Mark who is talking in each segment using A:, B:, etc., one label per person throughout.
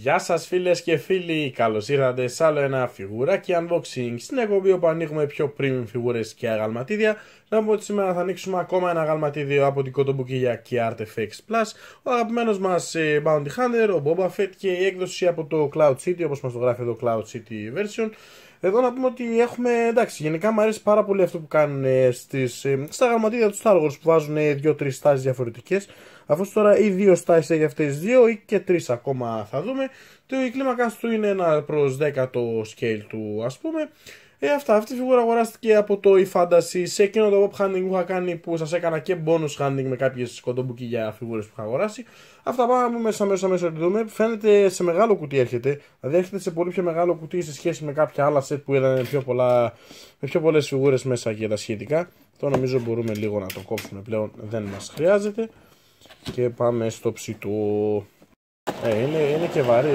A: Γεια σας φίλες και φίλοι, καλώς ήρθατε σε άλλο ένα φιγουράκι unboxing στην εκπομπή όπου ανοίγουμε πιο premium φιγούρες και αγαλματίδια να πω ότι σήμερα θα ανοίξουμε ακόμα ένα αγαλματίδιο από την Κοτομπουκίλια και Artifacts Plus ο αγαπημένος μας ε, Bounty Hunter, ο Boba Fett και η έκδοση από το Cloud City όπως μας το γράφει εδώ Cloud City version εδώ να πούμε ότι έχουμε, εντάξει, γενικά μου αρέσει πάρα πολύ αυτό που κάνουν ε, στις, ε, στα γραμματίδια τους Star Wars που βάζουν 2-3 ε, στάσεις διαφορετικές. Αφού τώρα ή 2 στάσεις έχει αυτές 2 ή και 3 ακόμα θα δούμε. Το, η κλίμακά του είναι 1 προς 10 το scale του ας πούμε. Ε, Αυτή η φιγούρα αγοράστηκε από το e-fantasy σε εκείνο το pop hunting που είχα κάνει που σας έκανα και bonus hunting με κάποιες για φιγούρες που είχα αγοράσει. Αυτά πάμε μέσα μέσα μέσα να δούμε. Φαίνεται σε μεγάλο κουτί έρχεται. Δηλαδή έρχεται σε πολύ πιο μεγάλο κουτί σε σχέση με κάποια άλλα set που είδαν πιο πολλά, με πιο πολλές φιγούρες μέσα και τα σχετικά. Το νομίζω μπορούμε λίγο να το κόψουμε πλέον. Δεν μας χρειάζεται. Και πάμε στο ψητό. Ε, είναι, είναι και βαρύς.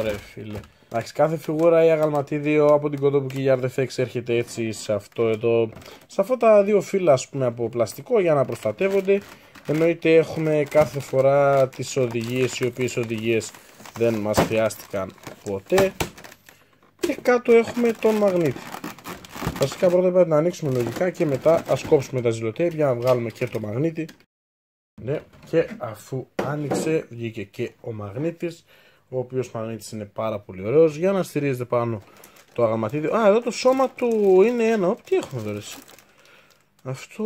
A: Ωρε φίλε. Εντάξει, κάθε φιγούρα ή αγαλματίδιο από την κοντοπουκιλιάρ Yard FX έρχεται έτσι σε αυτό εδώ. Σε αυτά τα δύο φύλλα, από πλαστικό για να προστατεύονται. Εννοείται έχουμε κάθε φορά τις οδηγίες, οι οποίες οδηγίες δεν μας χρειάστηκαν ποτέ. Και κάτω έχουμε τον μαγνήτη. Βασικά πρώτα πρέπει να ανοίξουμε λογικά και μετά ας κόψουμε τα ζηλωτέ να βγάλουμε και το μαγνήτη. Ναι, και αφού άνοιξε βγήκε και ο μαγνήτης ο οποίος μαγνήτης είναι πάρα πολύ ωραίος για να στηρίζεται πάνω το αγαματίδιο α εδώ το σώμα του είναι ένα Ο, τι έχουμε εδώ ρε. αυτό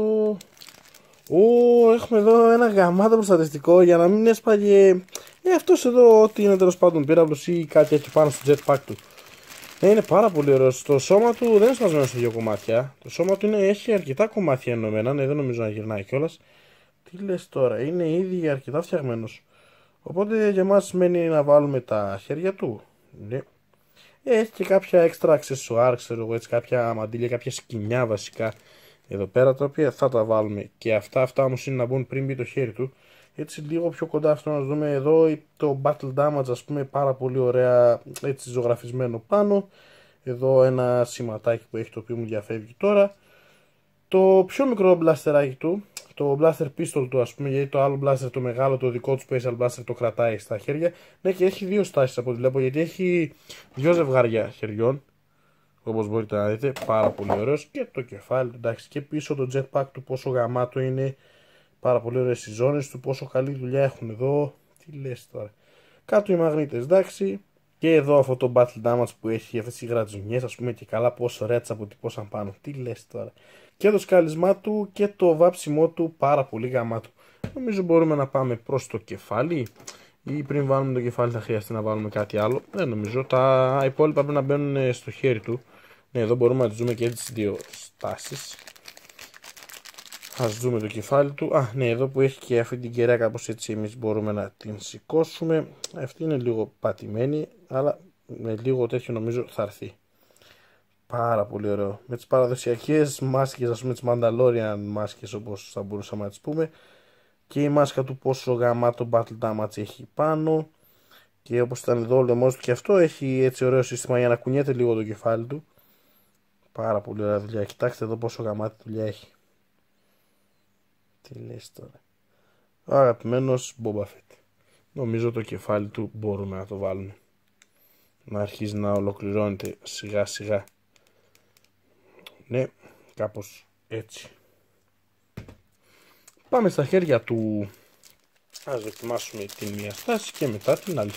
A: Ω, έχουμε εδώ ένα γαμάτο προστατευτικό για να μην έσπαγε ε, αυτός εδώ ό,τι είναι τέλος πάντων πύραυλος ή κάτι έχει πάνω στο jetpack του ναι, είναι πάρα πολύ ωραίος. Το σώμα του δεν είναι σπασμένο σε δύο κομμάτια. Το σώμα του είναι, έχει αρκετά κομμάτια ενωμένα. Ναι, δεν νομίζω να γυρνάει κιόλας. Τι λες τώρα, είναι ήδη αρκετά φτιαγμένος. Οπότε για μας μένει να βάλουμε τα χέρια του. Ναι. Έχει και κάποια έξτρα αξεσουάρ, ξέρω εγώ, έτσι, κάποια μαντήλια, κάποια σκηνιά βασικά εδώ πέρα, τα οποία θα τα βάλουμε. Και αυτά, αυτά όμως είναι να μπουν πριν μπει το χέρι του. Έτσι λίγο πιο κοντά αυτό να δούμε εδώ το Battle Damage ας πούμε πάρα πολύ ωραία έτσι ζωγραφισμένο πάνω. Εδώ ένα σηματάκι που έχει το οποίο μου διαφεύγει τώρα. Το πιο μικρό μπλαστεράκι του το blaster pistol του, ας πούμε, γιατί το άλλο blaster το μεγάλο, το δικό του special blaster το κρατάει στα χέρια. Ναι, και έχει δύο στάσεις από ό,τι βλέπω, γιατί έχει δύο ζευγάρια χεριών. Όπως μπορείτε να δείτε, πάρα πολύ ωραίος. Και το κεφάλι εντάξει, και πίσω το jetpack του, πόσο γαμάτο είναι. Πάρα πολύ ωραίες οι ζώνες του, πόσο καλή δουλειά έχουν εδώ. Τι λες τώρα. Κάτω οι μαγνήτες, εντάξει. Και εδώ αυτό το battle damage που έχει αυτές οι γρατζουνιές, ας πούμε, και καλά πόσο ωραία αποτυπώσαν πάνω. Τι λες τώρα. Και το σκαλισμά του και το βάψιμό του πάρα πολύ του. Νομίζω μπορούμε να πάμε προς το κεφάλι. Ή πριν βάλουμε το κεφάλι θα χρειαστεί να βάλουμε κάτι άλλο. Δεν νομίζω. Τα υπόλοιπα πρέπει να μπαίνουν στο χέρι του. Ναι, εδώ μπορούμε να τη δούμε και τις δύο στάσεις. Ας δούμε το κεφάλι του. Α, ναι, εδώ που έχει και αυτή την κεραία κάπως έτσι εμείς μπορούμε να την σηκώσουμε. Αυτή είναι λίγο πατημένη, αλλά με λίγο τέτοιο νομίζω θα έρθει. Πάρα πολύ ωραίο. Με τις παραδοσιακές μάσκες, ας πούμε τις Mandalorian μάσκες όπως θα μπορούσαμε να τις πούμε. Και η μάσκα του πόσο γαμάτο Battle Damage έχει πάνω. Και όπως ήταν εδώ ο λαιμός του και αυτό έχει έτσι ωραίο σύστημα για να κουνιέται λίγο το κεφάλι του. Πάρα πολύ ωραία δουλειά. Κοιτάξτε εδώ πόσο γαμάτη δουλειά έχει. Τι λες τώρα. Μπομπαφέτ. Νομίζω το κεφάλι του μπορούμε να το βάλουμε. Να αρχίζει να ολοκληρώνεται σιγά σιγά. Ναι, κάπως έτσι. Πάμε στα χέρια του... Ας δοκιμάσουμε την μία στάση και μετά την άλλη.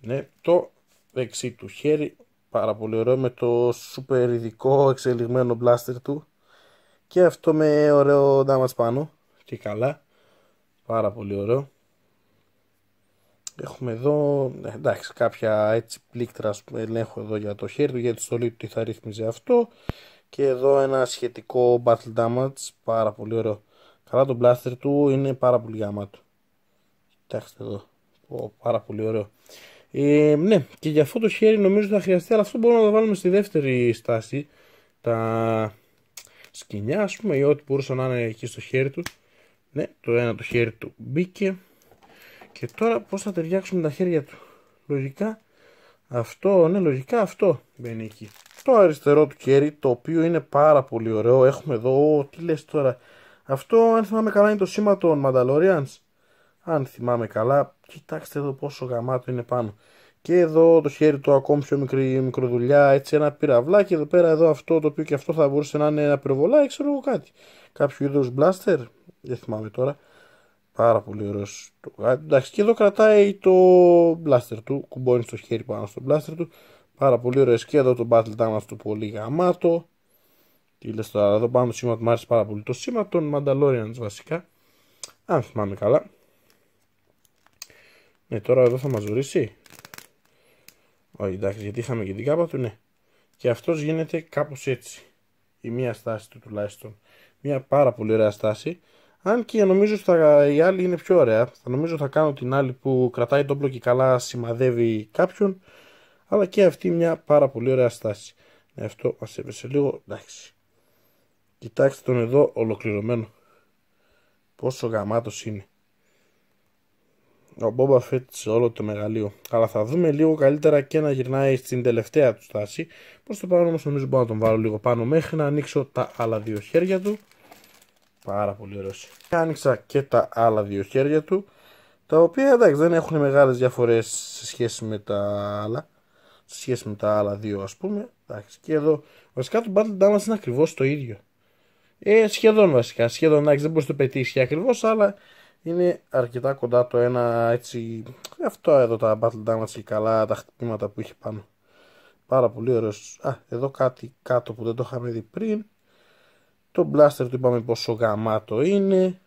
A: Ναι, το δεξί του χέρι πάρα πολύ ωραίο με το σούπερ ειδικό εξελιγμένο μπλάστερ του και αυτό με ωραίο δάμα πάνω και καλά. Πάρα πολύ ωραίο. Έχουμε εδώ, ναι, εντάξει, κάποια έτσι πλήκτρα ελέγχω εδώ για το χέρι του, για τη στολή του τι θα ρύθμιζε αυτό. Και εδώ ένα σχετικό battle damage, πάρα πολύ ωραίο. Καλά το blaster του είναι πάρα πολύ γάματο. Κοιτάξτε εδώ, πάρα πολύ ωραίο. Ε, ναι, και για αυτό το χέρι νομίζω θα χρειαστεί, αλλά αυτό μπορούμε να το βάλουμε στη δεύτερη στάση. Τα σκηνιά, ας πούμε, ή ό,τι μπορούσε να είναι εκεί στο χέρι τους. Ναι, το ένα το χέρι του μπήκε. Και τώρα πώς θα ταιριάξουμε τα χέρια του. Λογικά αυτό, ναι, λογικά αυτό μπαίνει εκεί. Το αριστερό του χέρι, το οποίο είναι πάρα πολύ ωραίο. Έχουμε εδώ, τι λες τώρα. Αυτό, αν θυμάμαι καλά, είναι το σήμα των Mandalorians. Αν θυμάμαι καλά, κοιτάξτε εδώ πόσο γαμάτο είναι πάνω και εδώ το χέρι του ακόμη πιο μικρή, μικροδουλειά, έτσι ένα πυραυλάκι εδώ πέρα, εδώ αυτό το οποίο και αυτό θα μπορούσε να είναι ένα πυροβολάκι, ξέρω εγώ κάτι. Κάποιο είδος μπλάστερ δεν θυμάμαι τώρα. Πάρα πολύ ωραίος. Εντάξει, και εδώ κρατάει το μπλάστερ του, κουμπώνει στο χέρι πάνω στο μπλάστερ του. Πάρα πολύ ωραίος και εδώ το battle του πολύ γαμάτο. Τι λες τώρα, εδώ πάνω το σήμα του μου άρεσε πάρα πολύ. Το σήμα των Mandalorians βασικά, αν θυμάμαι καλά. Ναι, τώρα εδώ θα μας ζωρίσει. Όχι, εντάξει, γιατί είχαμε και την κάπα του, ναι. Και αυτός γίνεται κάπως έτσι. Η μία στάση του τουλάχιστον. Μία πάρα πολύ ωραία στάση. Αν και νομίζω ότι η άλλη είναι πιο ωραία. Θα νομίζω θα κάνω την άλλη που κρατάει το μπλοκ και καλά σημαδεύει κάποιον. Αλλά και αυτή μια πάρα πολύ ωραία στάση. Ναι, αυτό μα έπεσε λίγο. Εντάξει. Κοιτάξτε τον εδώ ολοκληρωμένο. Πόσο γαμάτος είναι ο Boba Fett σε όλο το μεγαλείο. Αλλά θα δούμε λίγο καλύτερα και να γυρνάει στην τελευταία του στάση. Προς το παρόν όμως νομίζω μπορώ να τον βάλω λίγο πάνω μέχρι να ανοίξω τα άλλα δύο χέρια του. Πάρα πολύ ωραίο. Άνοιξα και τα άλλα δύο χέρια του. Τα οποία εντάξει δεν έχουν μεγάλες διαφορές σε σχέση με τα άλλα. Σε σχέση με τα άλλα δύο ας πούμε. Εντάξει και εδώ. Βασικά το Battle Damage είναι ακριβώς το ίδιο. Ε, σχεδόν βασικά. Σχεδόν εντάξει δεν μπορείς να το πετύχεις ακριβώς, αλλά είναι αρκετά κοντά το ένα έτσι αυτό εδώ τα battle damage και καλά τα χτυπήματα που είχε πάνω πάρα πολύ ωραίος α εδώ κάτι κάτω που δεν το είχαμε δει πριν το blaster του είπαμε πόσο γαμάτο είναι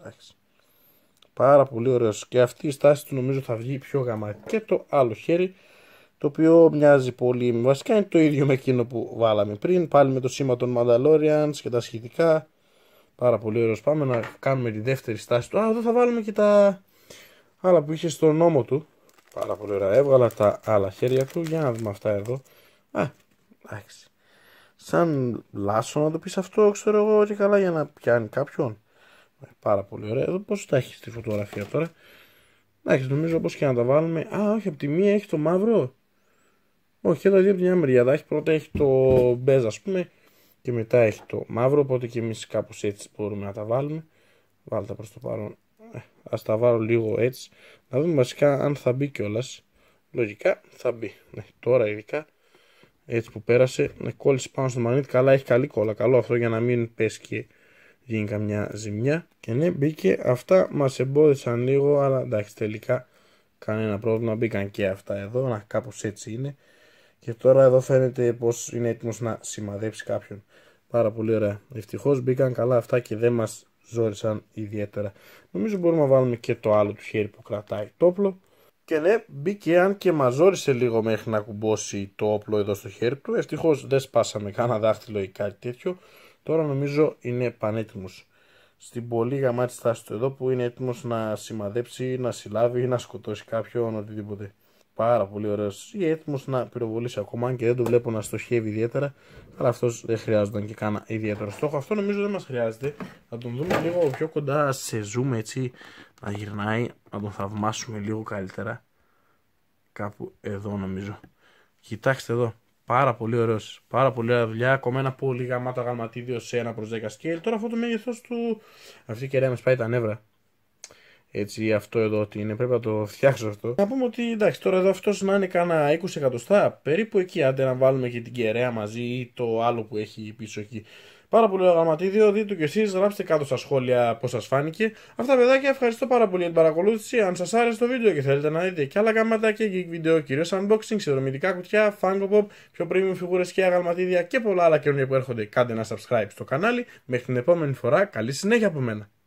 A: εντάξει πάρα πολύ ωραίος και αυτή η στάση του νομίζω θα βγει πιο γαμάτη και το άλλο χέρι το οποίο μοιάζει πολύ βασικά είναι το ίδιο με εκείνο που βάλαμε πριν πάλι με το σήμα των Mandalorians και τα σχετικά Πάρα πολύ ωραίος Πάμε να κάνουμε τη δεύτερη στάση του. Α, εδώ θα βάλουμε και τα άλλα που είχε στον νόμο του. Πάρα πολύ ωραία. Έβγαλα τα άλλα χέρια του. Για να δούμε αυτά εδώ. Α, εντάξει. Σαν λάσο να το πεις αυτό, ξέρω εγώ και καλά για να πιάνει κάποιον. Ε, πάρα πολύ ωραία. Εδώ πώς τα έχεις στη φωτογραφία τώρα. Εντάξει, νομίζω πώ και να τα βάλουμε. Α, όχι, από τη μία έχει το μαύρο. Όχι, εδώ δύο από τη μια μεριά. έχει πρώτα έχει το μπέζ, ας πούμε και μετά έχει το μαύρο οπότε και εμείς κάπως έτσι μπορούμε να τα βάλουμε βάλτε προς το παρόν ε, ας τα βάλω λίγο έτσι να δούμε βασικά αν θα μπει κιόλας. λογικά θα μπει ναι, τώρα ειδικά έτσι που πέρασε να κόλλησε πάνω στο μαγνήτη καλά έχει καλή κόλλα καλό αυτό για να μην πέσει και γίνει καμιά ζημιά και ναι μπήκε αυτά μας εμπόδισαν λίγο αλλά εντάξει τελικά κανένα πρόβλημα μπήκαν και αυτά εδώ να κάπως έτσι είναι και τώρα εδώ φαίνεται πώ είναι έτοιμος να σημαδέψει κάποιον. Πάρα πολύ ωραία. Ευτυχώς μπήκαν καλά αυτά και δεν μας ζόρισαν ιδιαίτερα. Νομίζω μπορούμε να βάλουμε και το άλλο του χέρι που κρατάει το όπλο. Και ναι, μπήκε αν και μας ζόρισε λίγο μέχρι να κουμπώσει το όπλο εδώ στο χέρι του. Ευτυχώς δεν σπάσαμε κανένα δάχτυλο ή κάτι τέτοιο. Τώρα νομίζω είναι πανέτοιμος. Στην πολύ γαμάτη στάση του εδώ που είναι έτοιμος να σημαδέψει, να συλλάβει ή να σκοτώσει κάποιον οτιδήποτε. Πάρα πολύ ωραίος ή έτοιμο να πυροβολήσει ακόμα. Αν και δεν το βλέπω να στοχεύει ιδιαίτερα. Αλλά αυτός δεν χρειάζονταν και κανένα ιδιαίτερο στόχο. Αυτό νομίζω δεν μας χρειάζεται. Θα τον δούμε λίγο πιο κοντά σε zoom έτσι. Να γυρνάει, να τον θαυμάσουμε λίγο καλύτερα. Κάπου εδώ νομίζω. Κοιτάξτε εδώ. Πάρα πολύ ωραίος. Πάρα πολύ ωραία δουλειά. Ακόμα ένα πολύ γαμάτα αγαλματίδιο σε ένα προς 10 scale. Τώρα αυτό το μέγεθος του. Αυτή η κεραία μα πάει τα νεύρα έτσι αυτό εδώ ότι είναι, πρέπει να το φτιάξω αυτό. Να πούμε ότι εντάξει, τώρα εδώ αυτός να είναι κάνα 20 εκατοστά, περίπου εκεί, άντε να βάλουμε και την κεραία μαζί ή το άλλο που έχει πίσω εκεί. Πάρα πολύ αγαματίδιο, δείτε το κι εσείς, γράψτε κάτω στα σχόλια πώς σας φάνηκε. Αυτά παιδάκια, ευχαριστώ πάρα πολύ για την παρακολούθηση. Αν σας άρεσε το βίντεο και θέλετε να δείτε και άλλα γάματα και geek βίντεο, κυρίως unboxing, συνδρομητικά κουτιά, Funko pop, πιο premium φιγούρες και αγαλματίδια και πολλά άλλα καινούργια που έρχονται, κάντε ένα subscribe στο κανάλι. Μέχρι την επόμενη φορά, καλή συνέχεια από μένα.